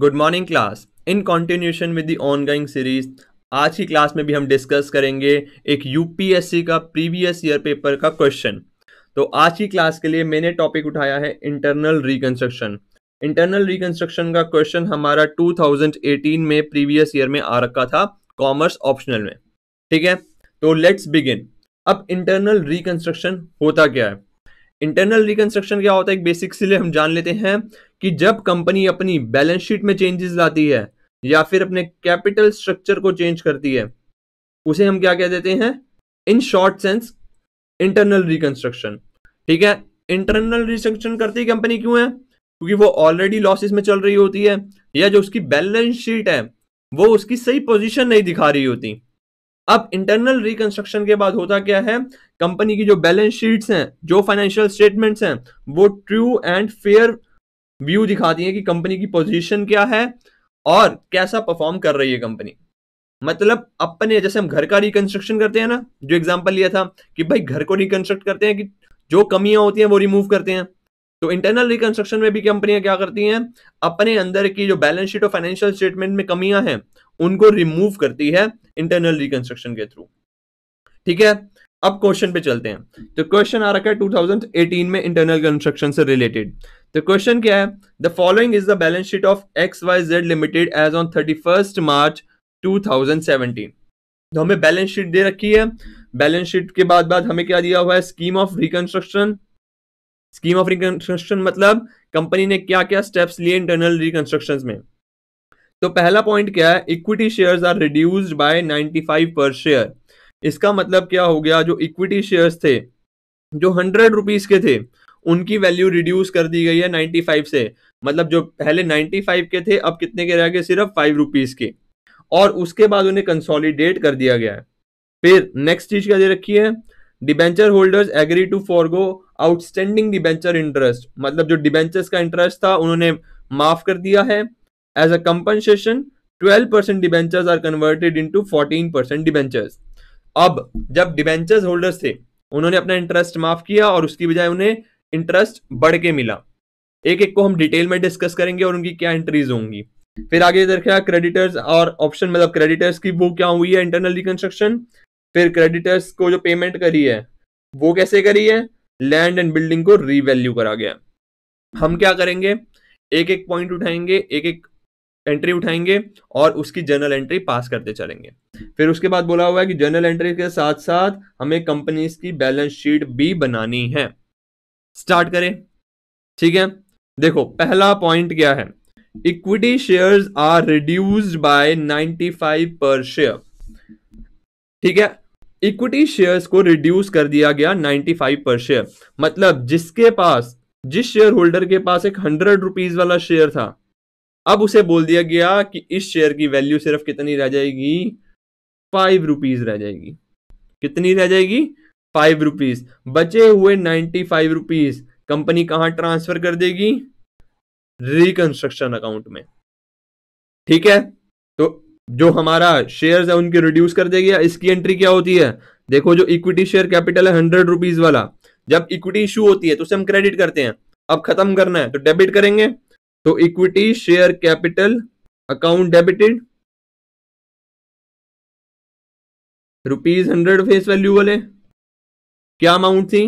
Good morning class in continuation with the ongoing series आज की class में भी हम डिस्कस करेंगे एक यूपीएससी का प्रीवियस ईयर पेपर का क्वेश्चन तो आज की क्लास के लिए मैंने टॉपिक उठाया है इंटरनल रिकंस्ट्रक्शन इंटरनल रिकंस्ट्रक्शन का क्वेश्चन हमारा 2018 में प्रीवियस ईयर में आ रखा था कॉमर्स ऑप्शनल में ठीक है तो लेट्स बिगिन अब इंटरनल रिकंस्ट्रक्शन होता क्या है इंटरनल रिकंस्ट्रक्शन क्या होता है एक बेसिक से हम जान लेते हैं कि जब कंपनी अपनी बैलेंस शीट में चेंजेस लाती है या फिर अपने कैपिटल स्ट्रक्चर को चेंज करती है उसे हम क्या कह देते हैं in short sense internal reconstruction ठीक है इंटरनल रिकंस्ट्रक्शन करती कंपनी क्यों है क्योंकि वो ऑलरेडी लॉसेस में चल रही होती है या जो उसकी बैलेंस शीट है वो उसकी सही पोजीशन नहीं दिखा रही होती अब इंटरनल रिकंस्ट्रक्शन के बाद होता क्या है कंपनी की जो बैलेंस शीट्स हैं जो फाइनेंशियल स्टेटमेंट्स हैं वो ट्रू एंड फेयर व्यू दिखाती है कि कंपनी की पोजीशन क्या है और कैसा परफॉर्म कर रही है कंपनी मतलब अपने जैसे हम घर का रिकंस्ट्रक्शन करते हैं ना जो एग्जाम्पल लिया था कि भाई घर को रिकंस्ट्रक्ट करते हैं कि जो कमियां होती हैं वो रिमूव करते हैं तो इंटरनल रिकंस्ट्रक्शन में भी कंपनियां क्या करती हैं अपने अंदर की जो बैलेंस शीट और फाइनेंशियल स्टेटमेंट में कमियां हैं उनको रिमूव करती है इंटरनल रिकंस्ट्रक्शन के थ्रू ठीक है अब क्वेश्चन पे चलते हैं तो क्वेश्चन आ रखा है 2018 में इंटरनल कंस्ट्रक्शन से रिलेटेड तो क्वेश्चन क्या है the following is the balance sheet of X Y Z limited as on thirty first March two thousand seventeen तो हमें बैलेंस शीट दे रखी है बैलेंस शीट के बाद बाद हमें क्या दिया हुआ है scheme of reconstruction scheme of reconstruction मतलब कंपनी ने क्या क्या स्टेप्स लिए इंटरनल रिकंस्ट्रक्शन में तो पहला पॉइंट क्या है equity share are reduced by 95 per share इसका मतलब क्या हो गया जो इक्विटी शेयर्स थे जो हंड्रेड रुपीज के थे उनकी वैल्यू रिड्यूस कर दी गई है 95 से मतलब जो पहले 95 के थे अब कितने के रह गए सिर्फ फाइव रुपीज़ के और उसके बाद उन्हें कंसोलिडेट कर दिया गया है फिर नेक्स्ट चीज़ क्या दे रखी है debenture holders agree to forgo outstanding debenture interest मतलब जो डिबेंचर्स का इंटरेस्ट था उन्होंने माफ कर दिया है as a compensation 12 percent debentures are converted into 14 percent debentures अब जब डिबेंचर्स होल्डर्स थे उन्होंने अपना इंटरेस्ट माफ किया और उसकी बजाय उन्हें इंटरेस्ट बढ़ के मिला एक एक को हम डिटेल में डिस्कस करेंगे और उनकी क्या एंट्रीज होंगी फिर आगे देखा क्रेडिटर्स और ऑप्शन मतलब क्रेडिटर्स की वो क्या हुई है इंटरनल रिकंस्ट्रक्शन फिर क्रेडिटर्स को जो पेमेंट करी है वो कैसे करी है लैंड एंड बिल्डिंग को रीवैल्यू करा गया हम क्या करेंगे एक एक पॉइंट उठाएंगे एक एक एंट्री उठाएंगे और उसकी जर्नल एंट्री पास करते चलेंगे फिर उसके बाद बोला हुआ है कि जर्नल एंट्री के साथ साथ हमें कंपनीज की बैलेंस शीट भी बनानी है स्टार्ट करें ठीक है देखो पहला पॉइंट क्या है equity shares are reduced by 95 per share ठीक है इक्विटी शेयर्स को रिड्यूस कर दिया गया 95 पर शेयर मतलब जिसके पास जिस शेयर होल्डर के पास एक हंड्रेड रुपीज वाला शेयर था अब उसे बोल दिया गया कि इस शेयर की वैल्यू सिर्फ कितनी रह जाएगी फाइव रुपीज रह जाएगी कितनी रह जाएगी फाइव रुपीज बचे हुए नाइन्टी फाइव रुपीज कंपनी कहां ट्रांसफर कर देगी रिकंस्ट्रक्शन अकाउंट में ठीक है तो जो हमारा शेयर्स है उनके रिड्यूस कर देगी इसकी एंट्री क्या होती है देखो जो इक्विटी शेयर कैपिटल है हंड्रेड रुपीज वाला जब इक्विटी इशू होती है तो उसे हम क्रेडिट करते हैं अब खत्म करना है तो डेबिट करेंगे तो equity share capital account debited rupees hundred face value वाले क्या अमाउंट थी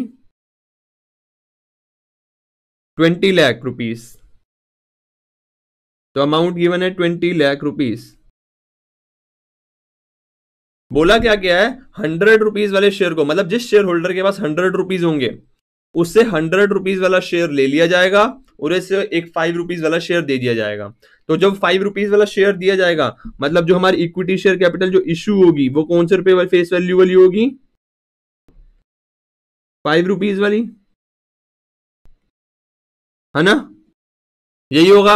ट्वेंटी लाख रुपीज तो अमाउंट गिवन है ट्वेंटी लाख रुपीज बोला क्या क्या है हंड्रेड रुपीज वाले शेयर को मतलब जिस शेयर होल्डर के पास हंड्रेड रुपीज होंगे उससे हंड्रेड रुपीज वाला शेयर ले लिया जाएगा और इससे एक फाइव रुपीज वाला शेयर दे दिया जाएगा तो जब फाइव रुपीज वाला शेयर दिया जाएगा मतलब जो हमारी इक्विटी शेयर कैपिटल जो इश्यू होगी वो कौन से रुपए फेस वैल्यू वाली होगी फाइव रुपीज वाली है ना यही होगा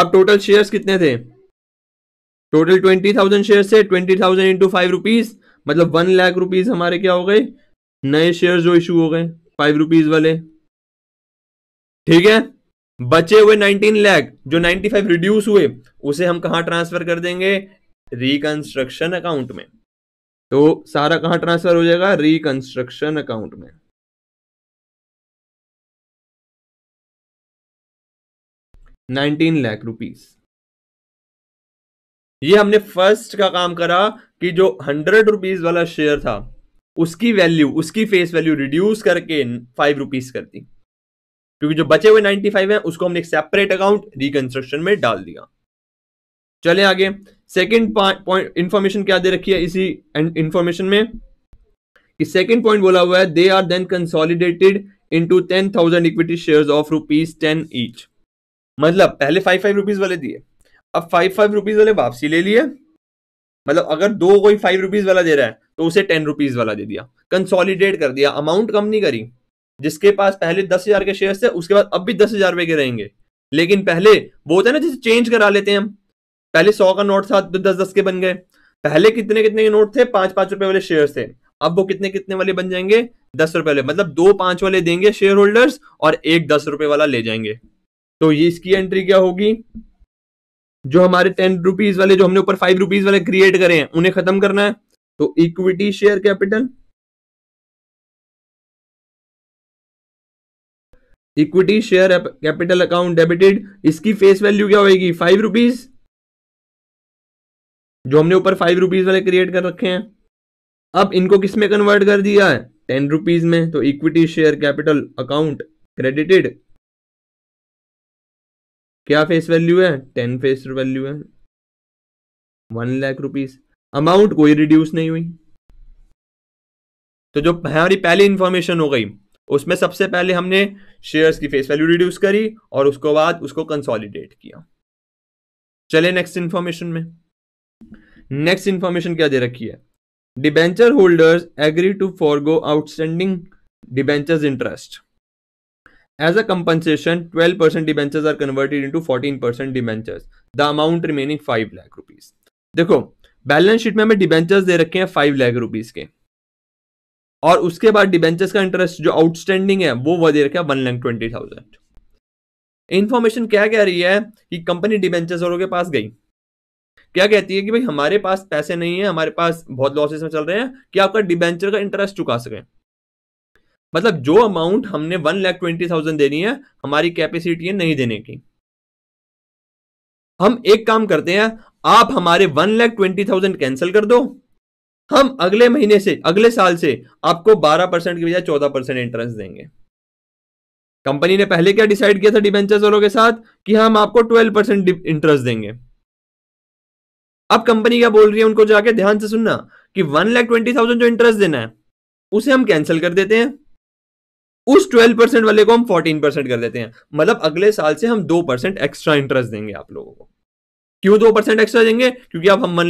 अब टोटल शेयर्स कितने थे टोटल ट्वेंटी थाउजेंड शेयर थे twenty thousand into five rupees मतलब वन लाख रुपीज हमारे क्या हो गए नए शेयर जो इशू हो गए फाइव रुपीज वाले ठीक है बचे हुए नाइनटीन लैख जो नाइनटी फाइव रिड्यूस हुए उसे हम कहा ट्रांसफर कर देंगे रिकंस्ट्रक्शन अकाउंट में तो सारा कहां ट्रांसफर हो जाएगा रिकंस्ट्रक्शन अकाउंट में नाइनटीन लाख रुपीस ये हमने फर्स्ट का काम करा कि जो हंड्रेड रुपीज वाला शेयर था उसकी वैल्यू उसकी फेस वैल्यू रिड्यूस करके फाइव रुपीज कर दी क्योंकि जो बचे हुए नाइनटी फाइव है उसको हमने एक सेपरेट अकाउंट रिकंस्ट्रक्शन में डाल दिया चले आगे सेकेंड पॉइंट इंफॉर्मेशन क्या दे रखी है इसी इंफॉर्मेशन में कि सेकेंड पॉइंट बोला हुआ है they are then consolidated into ten thousand equity shares of rupees ten each मतलब पहले फाइव फाइव रुपीज वाले दिए अब फाइव फाइव रुपीज वाले वापसी ले लिए मतलब अगर दो कोई फाइव रुपीज वाला दे रहा है तो उसे टेन रुपीज वाला दे दिया कंसोलिडेट कर दिया अमाउंट कम नहीं करी जिसके पास पहले दस हजार के शेयर थे उसके बाद अब भी दस हजार रुपए के रहेंगे लेकिन पहले वो होता है ना जैसे चेंज करा लेते हैं हम पहले सौ का नोट था दस दस के बन गए पहले कितने कितने के नोट थे पांच पांच रुपए वाले शेयर थे अब वो कितने कितने वाले बन जाएंगे दस रुपए वाले मतलब दो पांच वाले देंगे शेयर होल्डर्स और एक दस रुपए वाला ले जाएंगे तो ये इसकी एंट्री क्या होगी जो हमारे टेन रुपीज वाले जो हमने ऊपर फाइव रुपीज वाले क्रिएट करे हैं उन्हें खत्म करना है तो equity share capital equity share capital account debited इसकी फेस वैल्यू क्या होगी फाइव रुपीज जो हमने ऊपर फाइव रुपीज वाले क्रिएट कर रखे हैं अब इनको किस में कन्वर्ट कर दिया है टेन रुपीज में तो equity share capital account credited क्या फेस वैल्यू है टेन फेस वैल्यू है वन लाख रुपीज अमाउंट कोई रिड्यूस नहीं हुई तो जो हमारी पहली इंफॉर्मेशन हो गई उसमें सबसे पहले हमने शेयर्स की फेस वैल्यू रिड्यूस करी और उसको बाद उसको कंसोलिडेट किया चले नेक्स्ट इंफॉर्मेशन में नेक्स्ट इंफॉर्मेशन क्या दे रखी है debenture holders agree to forgo outstanding debentures interest as a compensation twelve percent debentures are converted into fourteen percent debentures the amount remaining five lakh rupees देखो बैलेंस शीट में हमें debentures दे रखे हैं फाइव लाख रुपीज के और उसके बाद डिबेंचर्स का इंटरेस्ट जो आउटस्टैंडिंग है वो वह दे रखा है one lakh twenty thousand information क्या कह रही है कि कंपनी डिबेंचर्स वालों के पास गई क्या कहती है कि भाई हमारे पास पैसे नहीं है हमारे पास बहुत लॉसेस में चल रहे हैं कि आपका डिबेंचर का इंटरेस्ट चुका सकें मतलब जो अमाउंट हमने वन लाख ट्वेंटी थाउजेंड देनी है हमारी कैपेसिटी है नहीं देने की हम एक काम करते हैं आप हमारे one lakh twenty thousand cancel कर दो हम अगले महीने से अगले साल से आपको बारह परसेंट की बजाय चौदह परसेंट इंटरेस्ट देंगे कंपनी ने पहले क्या डिसाइड किया था डिवेंचर वालों के साथ कि हम आपको ट्वेल्व परसेंट इंटरेस्ट देंगे अब कंपनी क्या बोल रही है उनको जाके ध्यान से सुनना कि वन लाख ट्वेंटी थाउजेंड जो इंटरेस्ट देना है उसे हम कैंसिल कर देते हैं उस 12 परसेंट वाले को हम 14 परसेंट कर देते हैं मतलब अगले साल से हम 2 परसेंट एक्स्ट्रा इंटरेस्ट देंगे आप लोगों को क्यों 2 परसेंट एक्स्ट्रा देंगे क्योंकि आप हम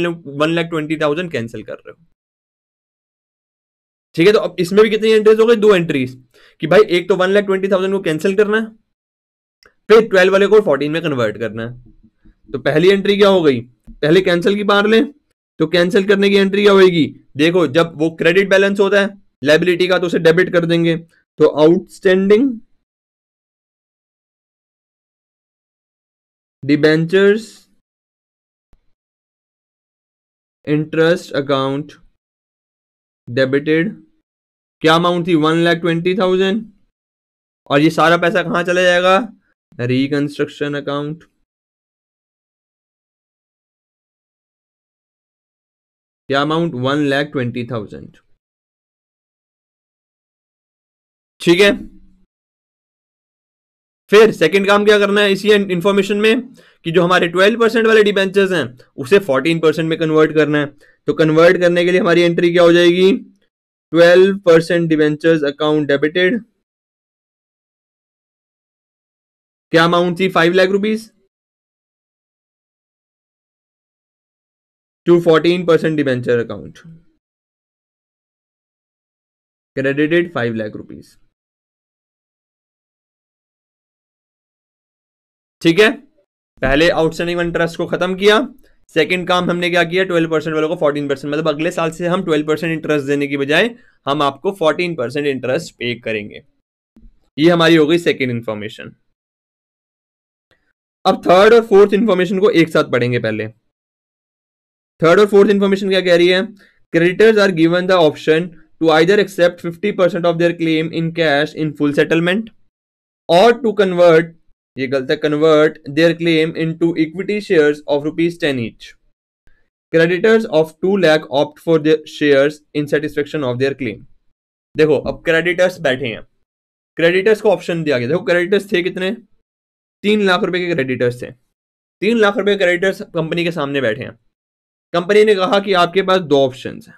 one lakh twenty thousand cancel कर रहे हो ठीक है तो अब इसमें भी कितनी एंट्रीज हो गई दो एंट्रीज कि भाई एक तो वन लाख ट्वेंटी थाउजेंड को कैंसिल करना है फिर ट्वेल्व वाले को फोर्टीन में कन्वर्ट करना है तो पहली एंट्री क्या हो गई पहले कैंसिल की मार लें तो कैंसिल करने की एंट्री क्या होगी देखो जब वो क्रेडिट बैलेंस होता है लाइबिलिटी का तो उसे डेबिट कर देंगे तो outstanding debentures interest account debited क्या अमाउंट थी वन लैख ट्वेंटी थाउजेंड और ये सारा पैसा कहां चला जाएगा रिकंस्ट्रक्शन अकाउंट क्या amount one lakh twenty thousand ठीक है फिर सेकंड काम क्या करना है इसी इंफॉर्मेशन में कि जो हमारे 12 परसेंट वाले डिबेंचर्स हैं उसे 14 परसेंट में कन्वर्ट करना है तो कन्वर्ट करने के लिए हमारी एंट्री क्या हो जाएगी 12 परसेंट डिबेंचर्स अकाउंट डेबिटेड क्या अमाउंट थी five lakh rupees to fourteen percent debenture account credited five lakh rupees ठीक है पहले आउटस्टैंडिंग इंटरेस्ट को खत्म किया सेकंड काम हमने क्या किया ट्वेल्व परसेंट वालों को फोर्टीन परसेंट मतलब अगले साल से हम ट्वेल्व परसेंट इंटरेस्ट देने की बजाय हम आपको फोर्टीन परसेंट इंटरेस्ट पे करेंगे ये हमारी हो गई सेकेंड इंफॉर्मेशन अब थर्ड और फोर्थ इंफॉर्मेशन को एक साथ पढ़ेंगे पहले थर्ड और फोर्थ इन्फॉर्मेशन क्या कह रही है creditors are given the option to either accept percent of their claim in cash in full settlement और टू कन्वर्ट ये है convert their claim into equity shares of rupees ten each. Creditors of two lakh opt for their shares in satisfaction of their claim देखो अब creditors बैठे हैं creditors को option दिया गया देखो क्रेडिटर्स थे कितने तीन लाख रुपए के क्रेडिटर्स थे तीन लाख रुपए के क्रेडिटर्स कंपनी के सामने बैठे हैं कंपनी ने कहा कि आपके पास दो ऑप्शन हैं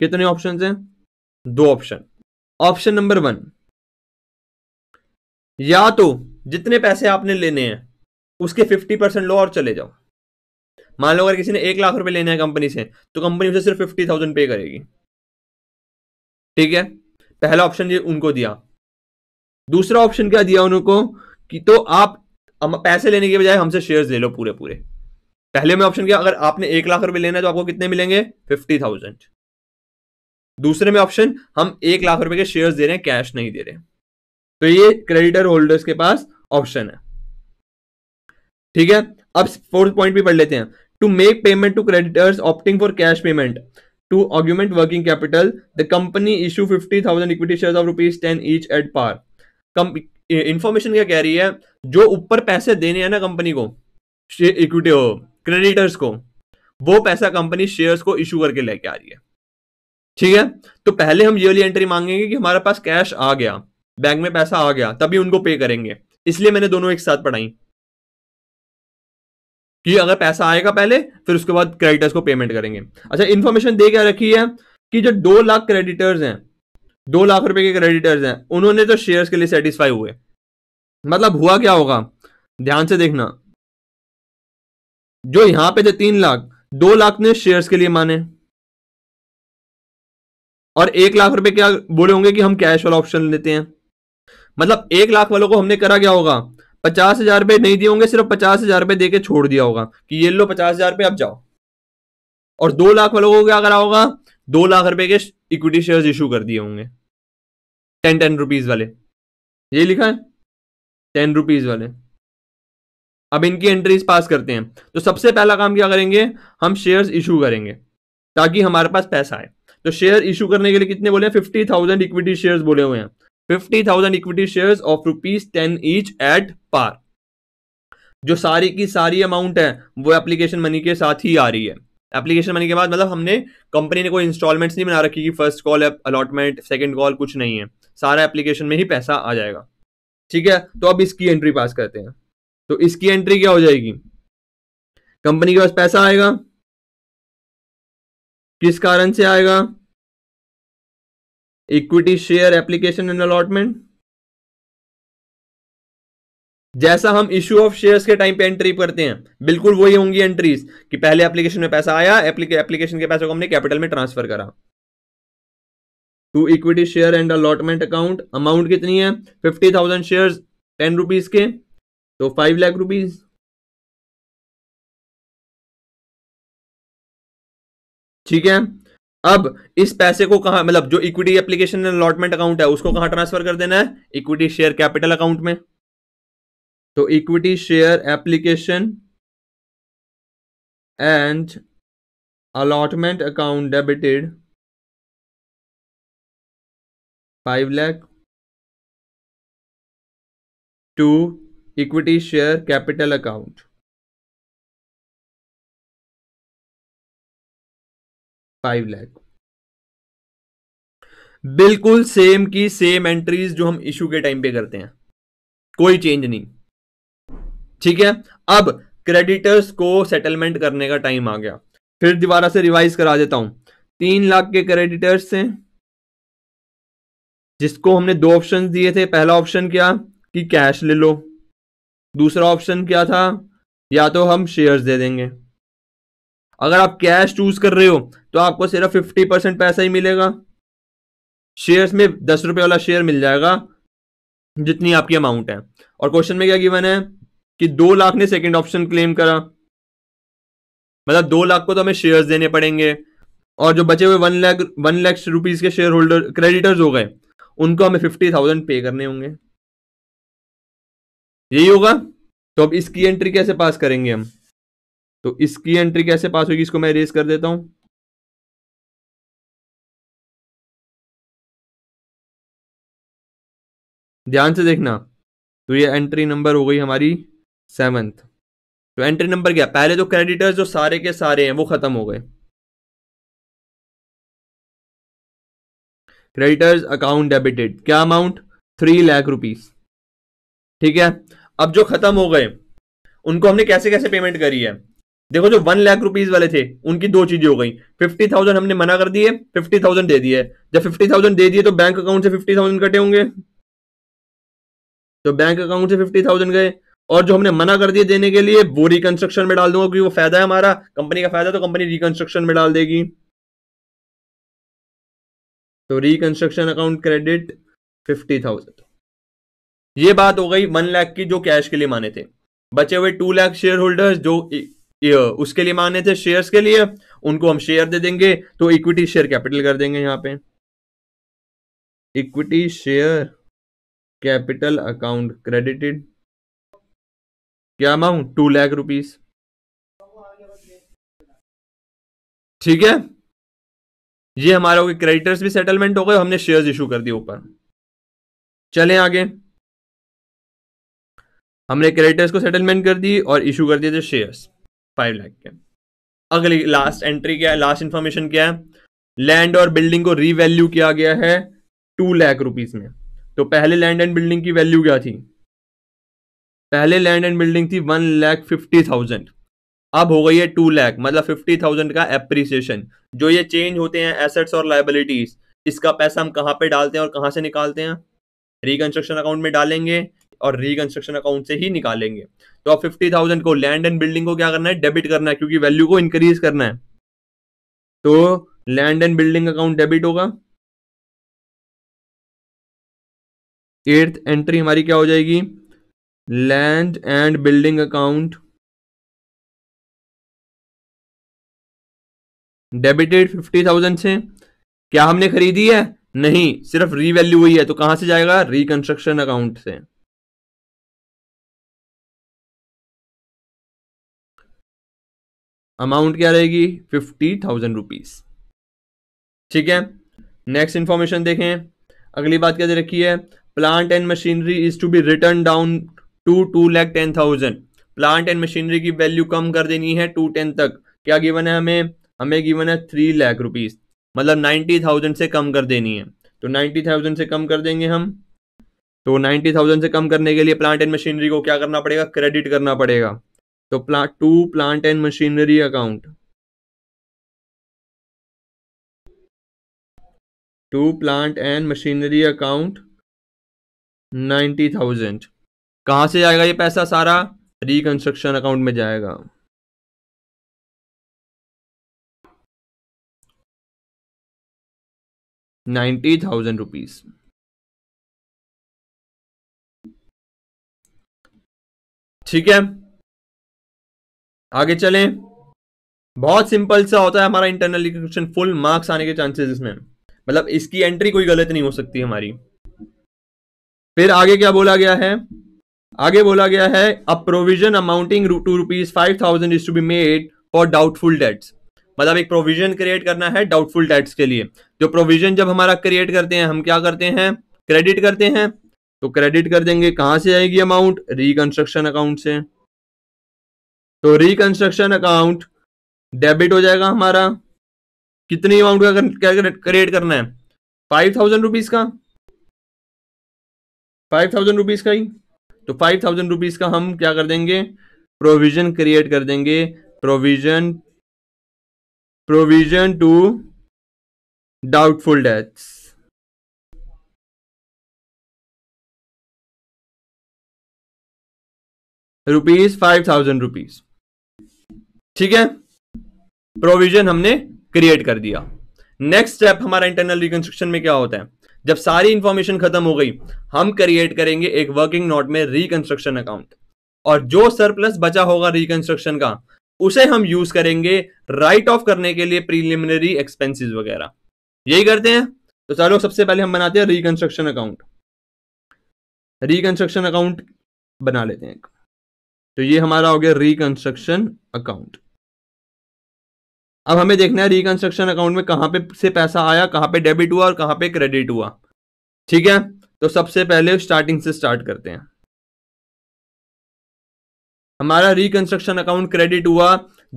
कितने ऑप्शन हैं दो ऑप्शन ऑप्शन नंबर वन या तो जितने पैसे आपने लेने हैं उसके फिफ्टी परसेंट लो और चले जाओ मान लो अगर किसी ने एक लाख रुपए लेने हैं कंपनी से तो कंपनी उसे सिर्फ फिफ्टी थाउजेंड पे करेगी ठीक है पहला ऑप्शन ये उनको दिया दूसरा ऑप्शन क्या दिया उनको कि तो आप पैसे लेने के बजाय हमसे शेयर्स ले लो पूरे पूरे पहले में ऑप्शन क्या अगर आपने एक लाख रुपए लेना है तो आपको कितने मिलेंगे फिफ्टी थाउजेंड दूसरे में ऑप्शन हम एक लाख रुपए के शेयर्स दे रहे हैं कैश नहीं दे रहे हैं तो ये क्रेडिटर होल्डर्स के पास ऑप्शन है ठीक है अब फोर्थ पॉइंट भी पढ़ लेते हैं to make payment to creditors opting for cash payment augment working capital the company company fifty thousand equity share of rupees ten each at par information क्या कह रही है जो ऊपर पैसे देने हैं ना कंपनी को इक्विटी हो क्रेडिटर्स को वो पैसा कंपनी शेयर्स को इशू करके लेके आ रही है ठीक है तो पहले हम ईयरली एंट्री मांगेंगे कि हमारे पास कैश आ गया बैंक में पैसा आ गया तभी उनको पे करेंगे इसलिए मैंने दोनों एक साथ पढ़ाई कि अगर पैसा आएगा पहले फिर उसके बाद क्रेडिटर्स को पेमेंट करेंगे अच्छा इन्फॉर्मेशन दे क्या रखी है कि जो दो लाख क्रेडिटर्स हैं दो लाख रुपए के क्रेडिटर्स हैं उन्होंने तो शेयर्स के लिए सेटिस्फाई हुए मतलब हुआ क्या होगा ध्यान से देखना जो यहां पे थे तीन लाख दो लाख ने शेयर्स के लिए माने और एक लाख रुपए क्या बोले होंगे कि हम कैश वाला ऑप्शन लेते हैं मतलब एक लाख वालों को हमने करा क्या होगा पचास हजार रुपए नहीं दिए होंगे सिर्फ पचास हजार रुपए दे के छोड़ दिया होगा कि ये लो पचास हजार रुपये अब जाओ और दो लाख वालों को क्या करा होगा दो लाख रुपए के इक्विटी शेयर्स इशू कर दिए होंगे टेन टेन रुपीज वाले ये लिखा है टेन रुपीज वाले अब इनकी एंट्रीज पास करते हैं तो सबसे पहला काम क्या करेंगे हम शेयर्स इशू करेंगे ताकि हमारे पास पैसा आए तो शेयर इशू करने के लिए कितने बोले फिफ्टी थाउजेंड इक्विटी शेयर बोले हुए हैं fifty thousand equity shares of rupees ten each at par जो सारी की सारी अमाउंट है वो एप्लीकेशन मनी के साथ ही आ रही है एप्लीकेशन मनी के बाद मतलब हमने कंपनी ने कोई इंस्टॉलमेंट्स नहीं बना रखी कि first call allotment second call कुछ नहीं है सारा एप्लीकेशन में ही पैसा आ जाएगा ठीक है तो अब इसकी एंट्री पास करते हैं तो इसकी एंट्री क्या हो जाएगी कंपनी के पास पैसा आएगा किस कारण से आएगा equity share application and allotment जैसा हम इश्यू ऑफ शेयर्स के टाइम पे एंट्री करते हैं बिल्कुल वही होंगी एंट्रीज कि पहले एप्लीकेशन में पैसा आया एप्लीकेशन के पैसे को हमने कैपिटल में ट्रांसफर करा to equity share and allotment account amount कितनी है fifty thousand share ten rupees के तो फाइव लाख रुपीज ठीक है अब इस पैसे को कहा मतलब जो equity application and allotment account है उसको कहां ट्रांसफर कर देना है इक्विटी शेयर कैपिटल अकाउंट में तो equity share application and allotment account debited five lakh to equity share capital account five lakh बिल्कुल सेम की सेम एंट्रीज जो हम इशू के टाइम पे करते हैं कोई चेंज नहीं ठीक है अब क्रेडिटर्स को सेटलमेंट करने का टाइम आ गया फिर दोबारा से रिवाइज करा देता हूं तीन लाख के क्रेडिटर्स हैं जिसको हमने दो ऑप्शन दिए थे पहला ऑप्शन क्या कि कैश ले लो दूसरा ऑप्शन क्या था या तो हम शेयर्स दे देंगे अगर आप कैश चूज कर रहे हो तो आपको सिर्फ फिफ्टी परसेंट पैसा ही मिलेगा शेयर्स में दस रुपए वाला शेयर मिल जाएगा जितनी आपकी अमाउंट है और क्वेश्चन में क्या गिवन है कि दो लाख ने सेकेंड ऑप्शन क्लेम करा मतलब दो लाख को तो हमें शेयर्स देने पड़ेंगे और जो बचे हुए one lakh one lakh rupees के शेयर होल्डर क्रेडिटर्स हो गए उनको हमें फिफ्टी थाउजेंड पे करने होंगे यही होगा तो अब इसकी एंट्री कैसे पास करेंगे हम तो इसकी एंट्री कैसे पास होगी इसको मैं रेस कर देता हूं ध्यान से देखना तो ये एंट्री नंबर हो गई हमारी सेवंथ तो एंट्री नंबर क्या पहले तो क्रेडिटर्स जो सारे के सारे हैं वो खत्म हो गए क्रेडिटर्स अकाउंट डेबिटेड क्या अमाउंट थ्री लाख रुपीज ठीक है अब जो खत्म हो गए उनको हमने कैसे कैसे पेमेंट करी है देखो जो वन लाख रुपीज वाले थे उनकी दो चीजें हो गई फिफ्टी थाउजेंड हमने मना कर दिए फिफ्टी थाउजेंड दे दिए जब फिफ्टी थाउजेंड दे दिए तो बैंक अकाउंट से फिफ्टी थाउजेंड कटे होंगे तो बैंक अकाउंट से फिफ्टी थाउजेंड गए और जो हमने मना कर दिए देने के लिए वो रिकंस्ट्रक्शन में डाल दूंगा क्योंकि वो फायदा है हमारा कंपनी का फायदा तो कंपनी रिकंस्ट्रक्शन में डाल देगी तो reconstruction account credit fifty thousand ये बात हो गई वन लाख की जो कैश के लिए माने थे बचे हुए टू लाख शेयर होल्डर्स जो उसके लिए मांगने थे शेयर्स के लिए उनको हम शेयर दे देंगे तो इक्विटी शेयर कैपिटल कर देंगे यहां पे equity share capital account credited क्या अमाउंट टू लाख रुपीज ठीक है ये हमारा हो गया क्रेडिटर्स भी सेटलमेंट हो गए हमने शेयर्स इशू कर दिए ऊपर चले आगे हमने क्रेडिटर्स को सेटलमेंट कर दी और इशू कर दिए थे शेयर्स फाइव लाख के अगली लास्ट एंट्री क्या है लास्ट इंफॉर्मेशन क्या है लैंड और बिल्डिंग को रीवैल्यू किया गया है टू लाख रुपीज में तो पहले लैंड एंड बिल्डिंग की वैल्यू क्या थी पहले लैंड एंड बिल्डिंग थी वन लैख फिफ्टी थाउजेंड अब हो गई है टू लैख मतलब फिफ्टी थाउजेंड का एप्रिसिएशन जो ये चेंज होते हैं एसेट्स और लाइबिलिटीज इसका पैसा हम कहाँ पे डालते हैं और कहाँ से निकालते हैं रिकंस्ट्रक्शन अकाउंट में डालेंगे और रिकंस्ट्रक्शन अकाउंट से ही निकालेंगे तो आप फिफ्टी थाउजेंड को लैंड एंड बिल्डिंग को क्या करना है डेबिट करना है क्योंकि वैल्यू को इंक्रीज करना है तो land and building account debit होगा एट्थ एंट्री हमारी क्या हो जाएगी land and building account debited fifty thousand से क्या हमने खरीदी है नहीं सिर्फ रीवैल्यू हुई है तो कहां से जाएगा रिकंस्ट्रक्शन अकाउंट से अमाउंट क्या रहेगी फिफ्टी थाउजेंड रुपीज़ ठीक है नेक्स्ट इंफॉर्मेशन देखें अगली बात क्या दे रखी है plant and machinery is to be written down to two lakh ten thousand plant and machinery की वैल्यू कम कर देनी है टू टेन तक क्या गिवन है हमें हमें गिवन है थ्री लैख रुपीज़ मतलब नाइन्टी थाउजेंड से कम कर देनी है तो नाइन्टी थाउजेंड से कम कर देंगे हम तो नाइन्टी थाउजेंड से कम करने के लिए प्लांट एंड मशीनरी को क्या करना पड़ेगा क्रेडिट करना पड़ेगा तो plant to plant and machinery account to plant and machinery account ninety thousand कहाँ से जाएगा ये पैसा सारा रिकंस्ट्रक्शन अकाउंट में जाएगा नाइन्टी थाउजेंड रुपीज ठीक है आगे चलें बहुत सिंपल सा होता है हमारा इंटरनल रिकग्निशन फुल मार्क्स आने के चांसेस इसमें मतलब इसकी एंट्री कोई गलत नहीं हो सकती हमारी फिर आगे क्या बोला गया है आगे बोला गया है a provision amounting to rupees five thousand is to be made for doubtful debts मतलब एक प्रोविजन क्रिएट करना है डाउटफुल डेट्स के लिए जो प्रोविजन जब हमारा क्रिएट करते हैं हम क्या करते हैं क्रेडिट करते हैं तो क्रेडिट कर देंगे कहां से आएगी अमाउंट रिकंस्ट्रक्शन अकाउंट से तो रिकंस्ट्रक्शन अकाउंट डेबिट हो जाएगा हमारा कितनी अमाउंट का क्रिएट करना है फाइव थाउजेंड रुपीज का फाइव थाउजेंड रुपीज का ही तो फाइव थाउजेंड रुपीज का हम क्या कर देंगे प्रोविजन क्रिएट कर देंगे provision provision to doubtful debts rupees five thousand rupees ठीक है प्रोविजन हमने क्रिएट कर दिया नेक्स्ट स्टेप हमारा इंटरनल रिकंस्ट्रक्शन में क्या होता है जब सारी इंफॉर्मेशन खत्म हो गई हम क्रिएट करेंगे एक वर्किंग नोट में रिकंस्ट्रक्शन अकाउंट और जो सरप्लस बचा होगा रिकंस्ट्रक्शन का उसे हम यूज करेंगे राइट ऑफ करने के लिए प्रीलिमिनरी एक्सपेंसिस वगैरह यही करते हैं तो चलो सबसे पहले हम बनाते हैं रिकंस्ट्रक्शन अकाउंट रिकंस्ट्रक्शन अकाउंट बना लेते हैं तो ये हमारा हो गया रिकंस्ट्रक्शन अकाउंट अब हमें देखना है रिकंस्ट्रक्शन अकाउंट में कहां पे से पैसा आया कहां पे डेबिट हुआ और कहां पे क्रेडिट हुआ ठीक है तो सबसे पहले स्टार्टिंग से स्टार्ट करते हैं हमारा रिकंस्ट्रक्शन अकाउंट क्रेडिट हुआ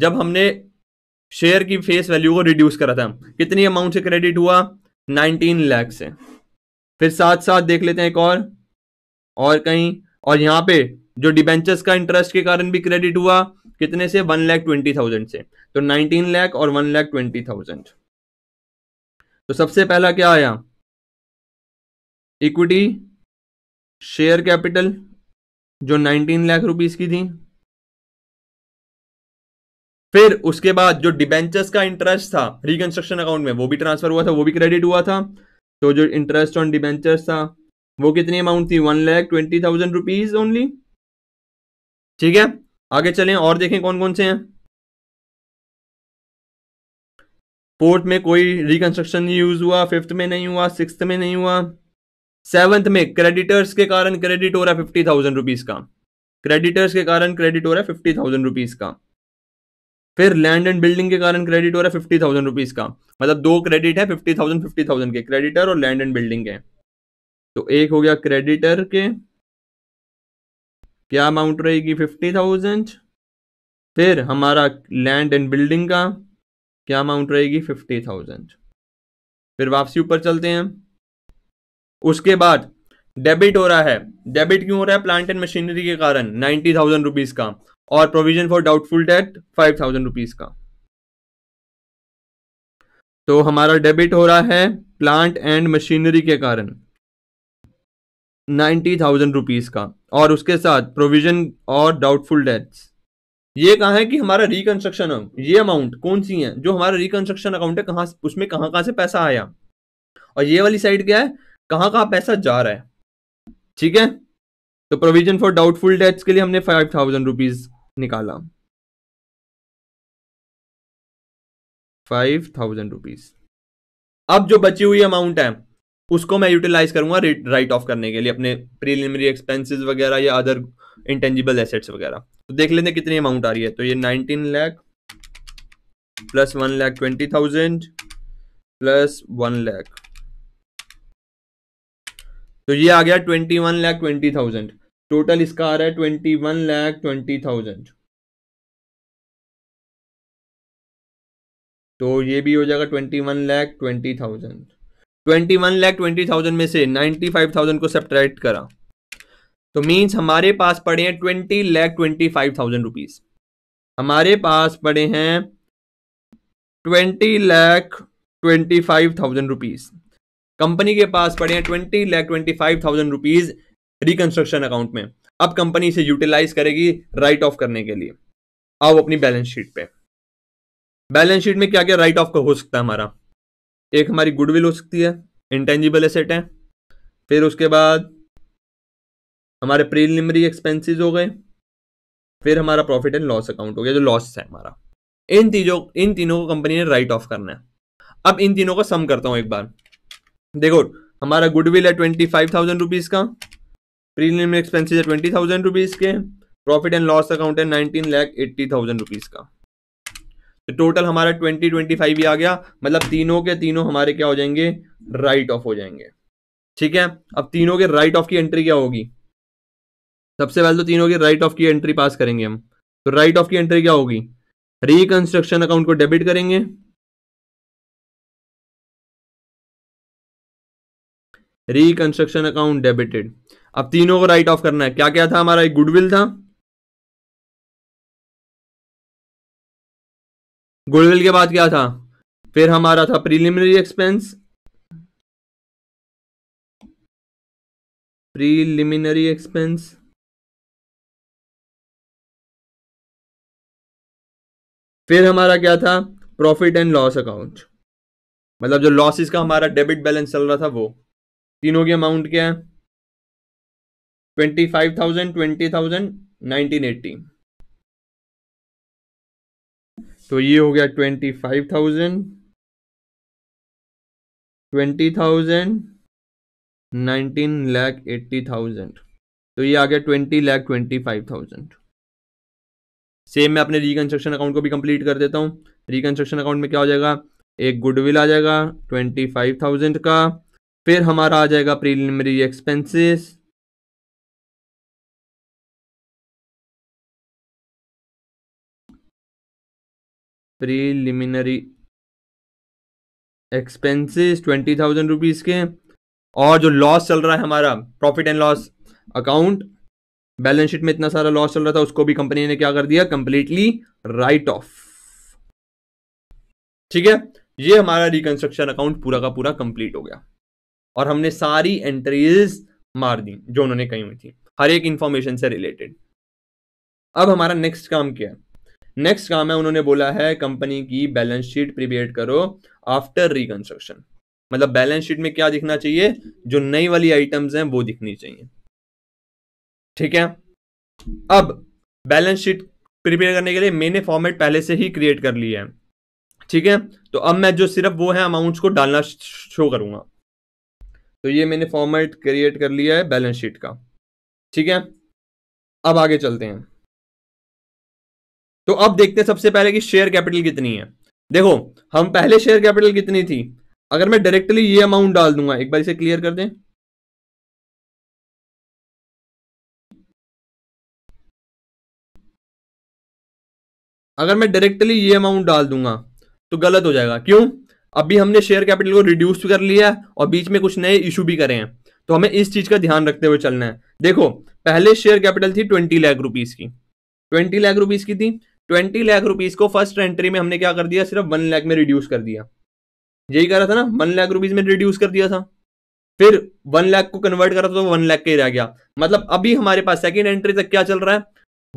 जब हमने शेयर की फेस वैल्यू को रिड्यूस करा था कितनी अमाउंट से क्रेडिट हुआ 19 लाख से फिर साथ साथ देख लेते हैं एक और और कहीं और यहां पे जो डिबेंचर्स का इंटरेस्ट के कारण भी क्रेडिट हुआ कितने से वन लैख ट्वेंटी थाउजेंड से तो नाइनटीन लैख और वन लैख ट्वेंटी थाउजेंड तो सबसे पहला क्या आया इक्विटी शेयर कैपिटल जो नाइनटीन लाख रुपीस की थी फिर उसके बाद जो डिबेंचर्स का इंटरेस्ट था रिकंस्ट्रक्शन अकाउंट में वो भी ट्रांसफर हुआ था वो भी क्रेडिट हुआ था तो जो इंटरेस्ट ऑन डिबेंचर्स था वो कितनी अमाउंट थी one lakh twenty thousand rupees only ठीक है आगे चलें और देखें कौन कौन से हैं फोर्थ में कोई रिकंस्ट्रक्शन नहीं यूज हुआ फिफ्थ में नहीं हुआ सिक्स में नहीं हुआ सेवंथ में क्रेडिटर्स के कारण क्रेडिट हो रहा है फिफ्टी थाउजेंड रुपीज का क्रेडिटर्स के कारण क्रेडिट हो रहा है फिफ्टी थाउजेंड रुपीज का फिर लैंड एंड बिल्डिंग के कारण क्रेडिट हो रहा है फिफ्टी थाउजेंड रुपीज का मतलब दो क्रेडिट है फिफ्टी थाउजेंड फिफ्टी थाउजेंड के क्रेडिटर और लैंड एंड बिल्डिंग के तो एक हो गया क्रेडिटर के क्या अमाउंट रहेगी फिफ्टी थाउजेंड फिर हमारा लैंड एंड बिल्डिंग का क्या अमाउंट रहेगी फिफ्टी थाउजेंड फिर वापसी ऊपर चलते हैं उसके बाद डेबिट हो रहा है डेबिट क्यों हो रहा है प्लांट एंड मशीनरी के कारण नाइन्टी थाउजेंड रुपीज का और provision for doubtful debt five thousand rupees का तो हमारा डेबिट हो रहा है प्लांट एंड मशीनरी के कारण नाइन्टी थाउजेंड रुपीज़ का और उसके साथ प्रोविजन और डाउटफुल डेट्स ये कहा है कि हमारा रिकंस्ट्रक्शन ये अमाउंट कौन सी है जो हमारा रिकंस्ट्रक्शन अकाउंट है कहाँ उसमें कहाँ कहाँ से पैसा आया और ये वाली साइड क्या है कहाँ कहाँ पैसा जा रहा है ठीक है तो प्रोविजन फॉर डाउटफुल डेट्स के लिए हमने फाइव थाउजेंड रुपीज निकाला फाइव थाउजेंड रुपीज अब जो बची हुई अमाउंट है उसको मैं यूटिलाइज करूंगा राइट ऑफ करने के लिए अपने प्रीलिमिनरी एक्सपेंसिस वगैरह या अदर इंटेंजिबल एसेट्स वगैरह तो देख लेते हैं कितनी अमाउंट आ रही है तो ये nineteen lakh plus one lakh twenty thousand plus one lakh तो ये आ गया twenty one lakh twenty thousand total इसका आ रहा है twenty one lakh twenty thousand तो ये भी हो जाएगा twenty one lakh twenty thousand twenty one lakh twenty thousand में से नाइन्टी फाइव थाउजेंड को सब्ट्रैक्ट करा तो मीन्स हमारे पास पड़े हैं twenty lakh twenty five thousand rupees हमारे पास पड़े हैं twenty lakh twenty five thousand rupees company के पास पड़े हैं twenty lakh twenty five thousand rupees reconstruction account में अब कंपनी से यूटिलाइज करेगी राइट ऑफ करने के लिए आओ अपनी बैलेंस शीट पे बैलेंस शीट में क्या क्या राइट ऑफ हो सकता है हमारा एक हमारी गुडविल हो सकती है इंटेंजिबल एसेट है फिर उसके बाद हमारे प्रीलिमरी एक्सपेंसेस हो गए फिर हमारा प्रॉफिट एंड लॉस अकाउंट हो गया जो लॉस है हमारा इन तीजों इन तीनों को कंपनी ने राइट ऑफ करना है अब इन तीनों का सम करता हूँ एक बार देखो हमारा गुडविल है ट्वेंटी फाइव थाउजेंड रुपीज़ का प्रीलिमिनरी एक्सपेंसेस है ट्वेंटी थाउजेंड रुपीज़ के प्रॉफिट एंड लॉस अकाउंट है nineteen lakh eighty thousand rupees का तो टोटल हमारा ट्वेंटी ट्वेंटी फाइव ही आ गया मतलब तीनों के तीनों हमारे क्या हो जाएंगे राइट ऑफ हो जाएंगे ठीक है अब तीनों के राइट ऑफ की एंट्री क्या होगी सबसे पहले तो तीनों के राइट ऑफ की एंट्री पास करेंगे हम तो राइट ऑफ की एंट्री क्या होगी रिकंस्ट्रक्शन अकाउंट को डेबिट करेंगे रिकंस्ट्रक्शन अकाउंट डेबिटेड अब तीनों को राइट ऑफ करना है क्या क्या था हमारा एक गुडविल था गुडविल के बाद क्या था फिर हमारा था प्रीलिमिनरी एक्सपेंस प्रीलिमिनरी एक्सपेंस फिर हमारा क्या था प्रॉफिट एंड लॉस अकाउंट मतलब जो लॉसेस का हमारा डेबिट बैलेंस चल रहा था वो तीनों के अमाउंट क्या है twenty five thousand twenty thousand nineteen eighty तो ये हो गया twenty five thousand twenty thousand nineteen lakh eighty thousand तो ये आ गया twenty lakh twenty five thousand same मैं अपने रिकन्स्ट्रक्शन अकाउंट को भी कंप्लीट कर देता हूँ रिकन्स्ट्रक्शन अकाउंट में क्या हो जाएगा एक गुडविल आ जाएगा ट्वेंटी फाइव थाउजेंड का फिर हमारा आ जाएगा preliminary expenses preliminary expenses twenty thousand rupees के और जो लॉस चल रहा है हमारा profit and loss account balance sheet में इतना सारा लॉस चल रहा था उसको भी कंपनी ने क्या कर दिया कंप्लीटली राइट ऑफ ठीक है ये हमारा रिकंस्ट्रक्शन अकाउंट पूरा का पूरा कंप्लीट हो गया और हमने सारी एंट्रीज मार दी जो उन्होंने कही हुई थी हर एक इंफॉर्मेशन से रिलेटेड अब हमारा नेक्स्ट काम क्या है नेक्स्ट काम है उन्होंने बोला है कंपनी की बैलेंस शीट प्रिपेयर करो आफ्टर रिकंस्ट्रक्शन मतलब बैलेंस शीट में क्या दिखना चाहिए जो नई वाली आइटम्स हैं वो दिखनी चाहिए ठीक है अब बैलेंस शीट प्रिपेयर करने के लिए मैंने फॉर्मेट पहले से ही क्रिएट कर लिया है ठीक है तो अब मैं जो सिर्फ वो है अमाउंट्स को डालना शो करूंगा तो ये मैंने फॉर्मेट क्रिएट कर लिया है बैलेंस शीट का ठीक है अब आगे चलते हैं तो अब देखते हैं सबसे पहले कि शेयर कैपिटल कितनी है देखो हम पहले शेयर कैपिटल कितनी थी अगर मैं डायरेक्टली ये अमाउंट डाल दूंगा एक बार इसे क्लियर कर दें अगर मैं डायरेक्टली ये अमाउंट डाल दूंगा तो गलत हो जाएगा क्यों अभी हमने शेयर कैपिटल को रिड्यूस कर लिया है और बीच में कुछ नए इशू भी करे हैं तो हमें इस चीज का ध्यान रखते हुए चलना है देखो पहले शेयर कैपिटल थी ट्वेंटी लाख रुपीज की ट्वेंटी लाख रुपीज की थी ट्वेंटी लाख रुपीज़ को फर्स्ट एंट्री में हमने क्या कर दिया सिर्फ वन लाख में रिड्यूस कर दिया यही कह रहा था ना वन लाख रुपीज़ में रिड्यूस कर दिया था फिर वन लाख को कन्वर्ट करा था तो वन लाख के ही रह गया मतलब अभी हमारे पास सेकेंड एंट्री तक क्या चल रहा है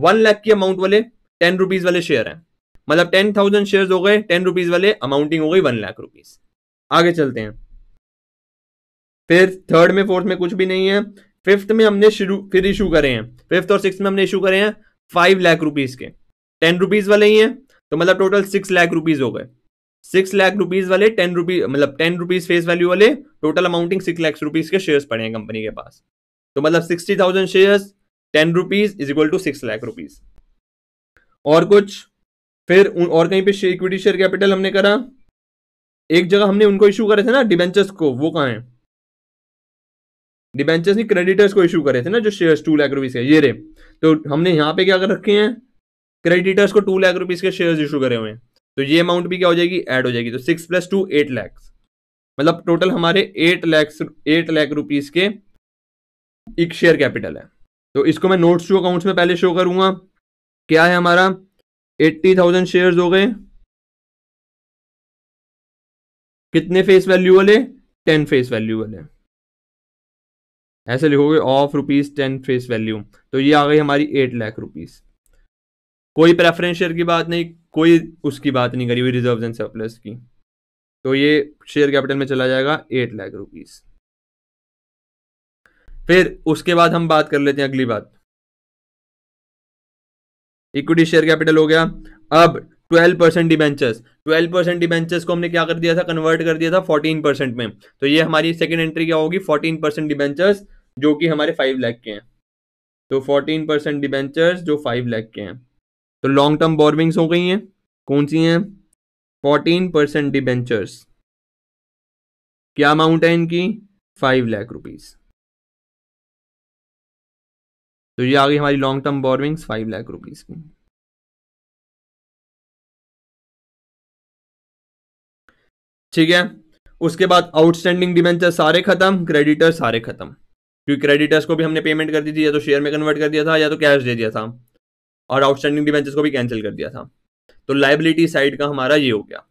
वन लाख की अमाउंट वाले टेन रुपीज़ वाले शेयर है मतलब टेन थाउजेंड शेयर हो गए टेन रुपीज़ वाले अमाउंटिंग हो गई वन लाख रुपीज़ आगे चलते हैं फिर थर्ड में फोर्थ में कुछ भी नहीं है फिफ्थ में हमने शुरू फिर इशू करे हैं फिफ्थ और सिक्स में हमने इशू करे हैं फाइव लाख रुपीज़ के टेन रुपीज वाले ही हैं तो मतलब टोटल सिक्स लाख रुपीज हो गए सिक्स लाख रुपीज वाले टेन रुपीज मतलब टेन रुपीज फेस वैल्यू वाले total amounting six lakh rupees के शेयर्स पड़े हैं कंपनी के पास तो मतलब sixty thousand share ten rupees is equal to six lakh rupees और कुछ फिर और कहीं पे इक्विटी शेयर कैपिटल हमने करा एक जगह हमने उनको इशू करे थे ना डिबेंचर्स को वो कहा है डिबेंचर्स नहीं क्रेडिटर्स को इशू करे थे ना जो शेयर्स टू लाख रुपीज के ये रे तो हमने यहाँ पे क्या कर रखे हैं क्रेडिटर्स को टू लाख रुपीज के शेयर इशू करे हुए हैं तो ये अमाउंट भी क्या हो जाएगी ऐड हो जाएगी तो six plus two eight lakhs मतलब टोटल हमारे eight lakhs eight lakh rupees के एक शेयर कैपिटल है तो इसको मैं नोट्स टू अकाउंट्स में पहले शो करूंगा क्या है हमारा एट्टी थाउजेंड शेयर हो गए कितने फेस वैल्यू वाले टेन फेस वैल्यू वाले ऐसे लिखोगे of rupees ten face value तो ये आ गई हमारी एट लाख रुपीज़ कोई प्रेफरेंस शेयर की बात नहीं कोई उसकी बात नहीं करी हुई रिजर्व एंड सरप्लस की तो ये शेयर कैपिटल में चला जाएगा एट लाख रुपीज फिर उसके बाद हम बात कर लेते हैं अगली बात इक्विटी शेयर कैपिटल हो गया अब 12 percent debentures twelve percent debentures को हमने क्या कर दिया था कन्वर्ट कर दिया था 14 परसेंट में तो ये हमारी सेकेंड एंट्री क्या होगी 14 परसेंट डिबेंचर्स जो कि हमारे 5 लाख के हैं तो 14 परसेंट डिबेंचर्स जो 5 लाख के हैं तो लॉन्ग टर्म बोरविंग्स हो गई हैं कौन सी हैं फोर्टीन परसेंट डिबेंचर्स क्या अमाउंट है इनकी फाइव लाख रुपीज तो ये आ गई हमारी long term borrowings five lakh rupees की ठीक है उसके बाद आउटस्टैंडिंग डिबेंचर सारे खत्म क्रेडिटर सारे खत्म क्योंकि क्रेडिटर्स को भी हमने पेमेंट कर दी थी या तो शेयर में कन्वर्ट कर दिया था या तो कैश दे दिया था और आउटस्टैंडिंग डिबेंचेस को भी कैंसिल कर दिया था तो लाइबिलिटी साइड का हमारा ये हो गया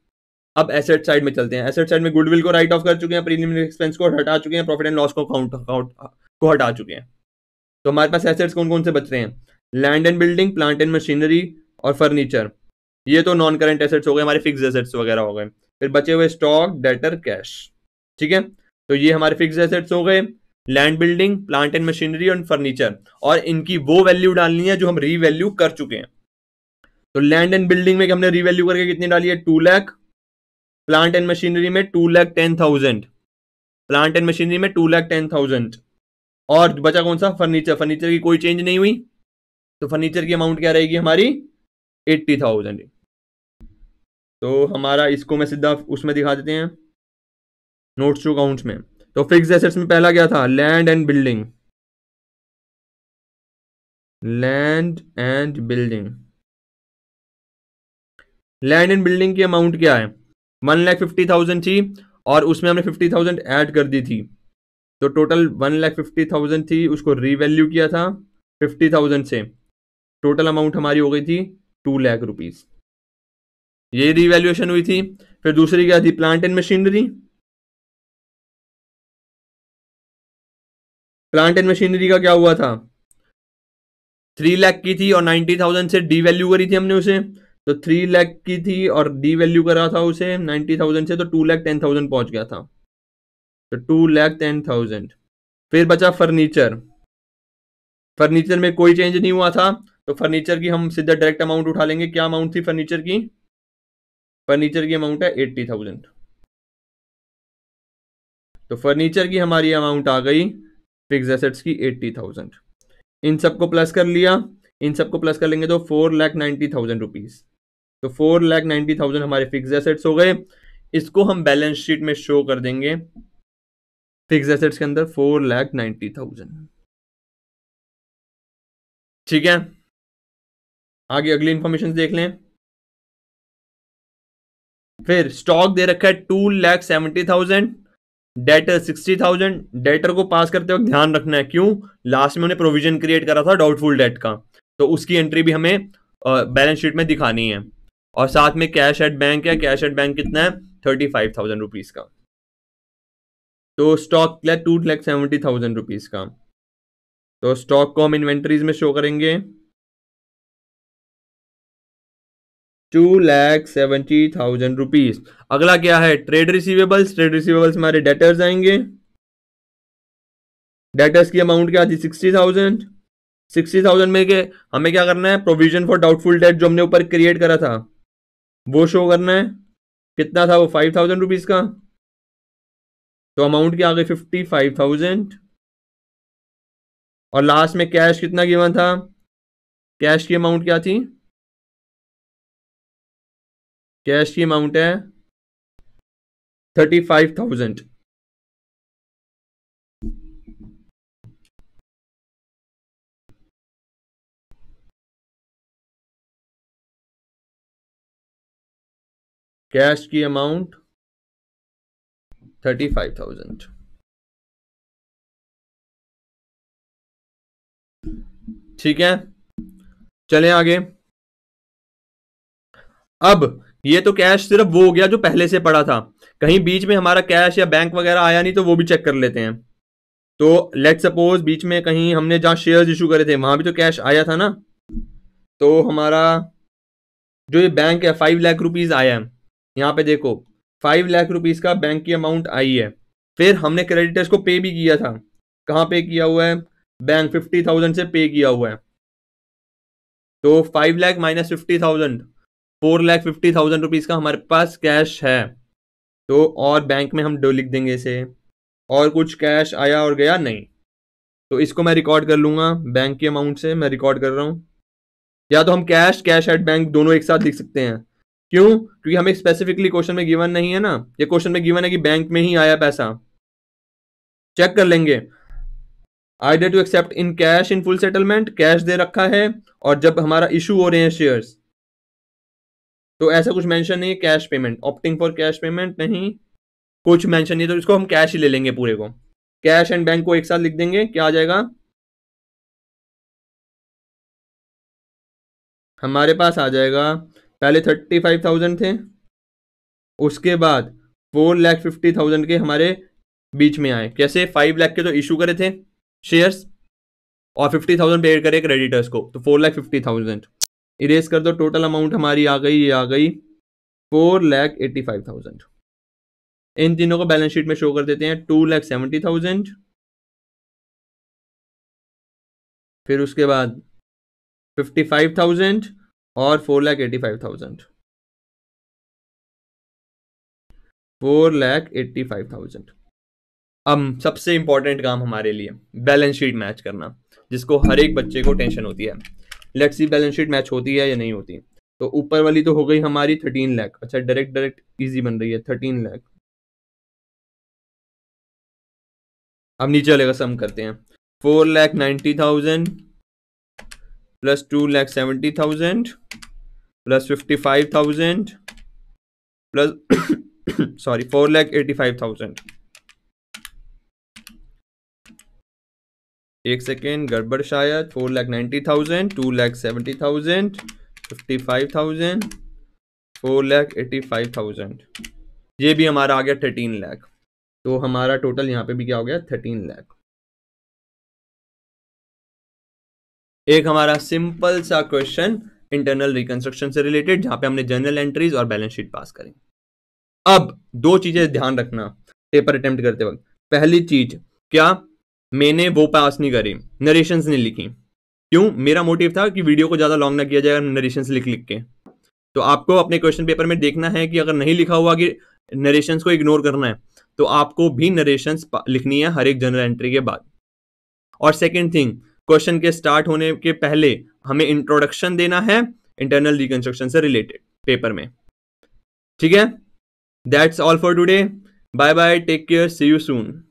अब एसेट साइड में चलते हैं एसेट साइड में गुडविल को राइट ऑफ कर चुके हैं प्रीमियम एक्सपेंस को हटा चुके हैं प्रॉफिट एंड लॉस को काउंट को हटा चुके हैं तो हमारे पास एसेट्स कौन कौन से बच रहे हैं land and building plant and machinery और फर्नीचर ये तो नॉन करेंट एसेट्स हो गए हमारे फिक्स एसेट्स वगैरह हो गए फिर बचे हुए स्टॉक डेटर कैश ठीक है तो ये हमारे फिक्स एसेट्स हो गए land building plant and machinery and furniture और इनकी वो वैल्यू डालनी है जो हम रीवैल्यू कर चुके हैं तो लैंड एंड बिल्डिंग में हमने रीवैल्यू करके कितनी डाली है two lakh plant and machinery में two lakh ten thousand plant and machinery में टू लैख टेन थाउजेंड और बचा कौन सा फर्नीचर फर्नीचर की कोई चेंज नहीं हुई तो फर्नीचर की अमाउंट क्या रहेगी हमारी एट्टी थाउजेंड तो हमारा इसको मैं सीधा उसमें दिखा देते हैं नोट्स टू अकाउंट्स में तो फिक्स एसेट्स में पहला क्या था land and building land and building land and building की अमाउंट क्या है वन लैख फिफ्टी थाउजेंड थी और उसमें हमने फिफ्टी थाउजेंड एड कर दी थी तो total one lakh fifty thousand थी उसको रीवैल्यू किया था फिफ्टी थाउजेंड से टोटल अमाउंट हमारी हो गई थी टू लैख रुपीज़ ये रीवैल्यूएशन हुई थी फिर दूसरी क्या थी plant and machinery plant and machinery का क्या हुआ था थ्री लैख की थी और नाइनटी थाउजेंड से डी वैल्यू करी थी हमने उसे तो थ्री लैख की थी और डी वैल्यू करा था उसे नाइनटी थाउजेंड से तो टू लैख टेन थाउजेंड पहुंच गया था तो टू लैख टेन थाउजेंड फिर बचा फर्नीचर फर्नीचर में कोई चेंज नहीं हुआ था तो फर्नीचर की हम सीधा डायरेक्ट अमाउंट उठा लेंगे क्या अमाउंट थी फर्नीचर की फर्नीचर की अमाउंट है एट्टी थाउजेंड तो फर्नीचर की हमारी अमाउंट आ गई फिक्स एसेट्स की एट्टी थाउजेंड इन सबको प्लस कर लिया इन सबको प्लस कर लेंगे तो four lakh ninety thousand rupees तो फोर लैख नाइन्टी थाउजेंड हमारे फिक्स एसेट्स हो गए इसको हम बैलेंस शीट में शो कर देंगे फिक्स एसेट्स के अंदर फोर लैख नाइन्टी थाउजेंड ठीक है आगे अगली इंफॉर्मेशन देख लें फिर स्टॉक दे रखा है two lakh seventy thousand debtor sixty thousand debtor को पास करते वक्त ध्यान रखना है क्यों लास्ट में उन्हें प्रोविजन क्रिएट करा था डाउटफुल डेट का तो उसकी एंट्री भी हमें बैलेंस शीट में दिखानी है और साथ में कैश एट बैंक है कैश एट बैंक कितना है थर्टी फाइव थाउजेंड रुपीज़ का तो stock two lakh seventy thousand rupees का तो स्टॉक को हम इन्वेंट्रीज में शो करेंगे two lakh seventy thousand rupees अगला क्या है ट्रेड रिसीवेबल्स ट्रेड रिसीवेबल्स हमारे डेटर्स आएंगे डेटर्स की अमाउंट क्या थी सिक्सटी थाउजेंड सिक्सटी थाउजेंड में के हमें क्या करना है प्रोविजन फॉर डाउटफुल डेट जो हमने ऊपर क्रिएट करा था वो शो करना है कितना था वो फाइव थाउजेंड रुपीज़ का तो अमाउंट क्या आ गई फिफ्टी फाइव थाउजेंड और लास्ट में कैश कितना गिवन था कैश की अमाउंट क्या थी कैश की अमाउंट है थर्टी फाइव थाउजेंड कैश की अमाउंट थर्टी फाइव थाउजेंड ठीक है चलें आगे अब ये तो कैश सिर्फ वो हो गया जो पहले से पड़ा था कहीं बीच में हमारा कैश या बैंक वगैरह आया नहीं तो वो भी चेक कर लेते हैं तो लेट सपोज बीच में कहीं हमने जहाँ शेयर्स इशू करे थे वहाँ भी तो कैश आया था ना तो हमारा जो ये बैंक है फाइव लाख रुपीज़ आया है यहाँ पे देखो फाइव लाख रुपीज़ का बैंक की अमाउंट आई है फिर हमने क्रेडिटर्स को पे भी किया था कहाँ पे किया हुआ है बैंक फिफ्टी थाउजेंड से पे किया हुआ है तो five lakh minus fifty thousand four lakh fifty thousand rupees का हमारे पास कैश है तो और बैंक में हम डो लिख देंगे इसे और कुछ कैश आया और गया नहीं तो इसको मैं रिकॉर्ड कर लूँगा बैंक के अमाउंट से मैं रिकॉर्ड कर रहा हूँ या तो हम कैश कैश एट बैंक दोनों एक साथ लिख सकते हैं क्यों क्योंकि हमें स्पेसिफिकली क्वेश्चन में गिवन नहीं है ना ये क्वेश्चन में गिवन है कि बैंक में ही आया पैसा चेक कर लेंगे I day to accept in cash in full settlement cash दे रखा है और जब हमारा इशू हो रहे हैं शेयर्स तो ऐसा कुछ मेंशन नहीं है cash payment opting for cash payment नहीं कुछ मेंशन नहीं तो इसको हम कैश ही ले लेंगे पूरे को कैश एंड बैंक को एक साथ लिख देंगे क्या आ जाएगा हमारे पास आ जाएगा पहले थर्टी फाइव थाउजेंड थे उसके बाद फोर लैख फिफ्टी थाउजेंड के हमारे बीच में आए कैसे फाइव लाख के तो इशू करे थे शेयर्स और फिफ्टी थाउजेंड पेड करे क्रेडिटर्स को तो four lakh fifty thousand erase कर दो टोटल अमाउंट हमारी आ गई ये आ गई four lakh eighty five thousand इन तीनों को बैलेंस शीट में शो कर देते हैं टू लैख सेवेंटी थाउजेंड फिर उसके बाद फिफ्टी फाइव थाउजेंड और four lakh eighty five thousand four lakh eighty five thousand अब सबसे इंपॉर्टेंट काम हमारे लिए बैलेंस शीट मैच करना जिसको हर एक बच्चे को टेंशन होती है let see balance sheet match होती है या नहीं होती तो ऊपर वाली तो हो गई हमारी थर्टीन लैख अच्छा डायरेक्ट डायरेक्ट इजी बन रही है थर्टीन लैख अब नीचे वाले का सम करते हैं four lakh ninety thousand plus two lakh seventy thousand plus fifty five thousand plus sorry four lakh eighty five thousand एक सेकेंड गड़बड़ शायद four lakh ninety thousand two lakh seventy thousand fifty five thousand four lakh eighty five thousand ये भी हमारा आ गया thirteen lakh तो हमारा total यहाँ पे भी क्या हो गया थर्टीन लैख एक हमारा सिंपल सा क्वेश्चन इंटरनल रिकंस्ट्रक्शन से रिलेटेड जहाँ पे हमने जनरल एंट्रीज और बैलेंस शीट पास करी अब दो चीजें ध्यान रखना पेपर अटेम्प्ट करते वक्त पहली चीज क्या मैंने वो पास नहीं करी नरेशंस नहीं लिखी क्यों मेरा मोटिव था कि वीडियो को ज़्यादा लॉन्ग ना किया जाए नरेशंस लिख लिख के तो आपको अपने क्वेश्चन पेपर में देखना है कि अगर नहीं लिखा हुआ कि नरेशंस को इग्नोर करना है तो आपको भी नरेशंस लिखनी है हर एक जनरल एंट्री के बाद और सेकेंड थिंग क्वेश्चन के स्टार्ट होने के पहले हमें इंट्रोडक्शन देना है इंटरनल रिकन्स्ट्रक्शन से रिलेटेड पेपर में ठीक है that's all for today bye bye take care see you soon